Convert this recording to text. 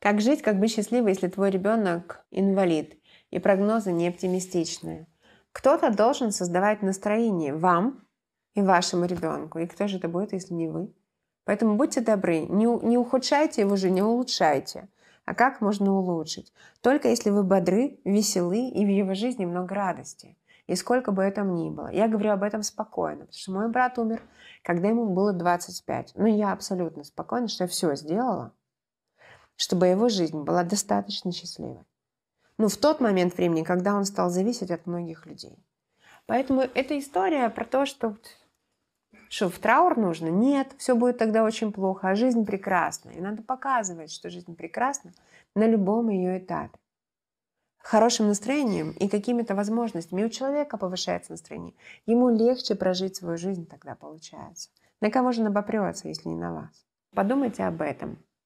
Как жить, как быть счастливой, если твой ребенок инвалид и прогнозы не оптимистичные? Кто-то должен создавать настроение вам и вашему ребенку. И кто же это будет, если не вы? Поэтому будьте добры, не, не ухудшайте его же, не улучшайте. А как можно улучшить? Только если вы бодры, веселы и в его жизни много радости. И сколько бы этом ни было. Я говорю об этом спокойно, потому что мой брат умер, когда ему было 25. Но ну, я абсолютно спокойна, что я все сделала, чтобы его жизнь была достаточно счастливой. Ну, в тот момент времени, когда он стал зависеть от многих людей. Поэтому эта история про то, что что, в траур нужно? Нет, все будет тогда очень плохо, а жизнь прекрасна. И надо показывать, что жизнь прекрасна на любом ее этапе. Хорошим настроением и какими-то возможностями у человека повышается настроение. Ему легче прожить свою жизнь тогда получается. На кого же он если не на вас? Подумайте об этом.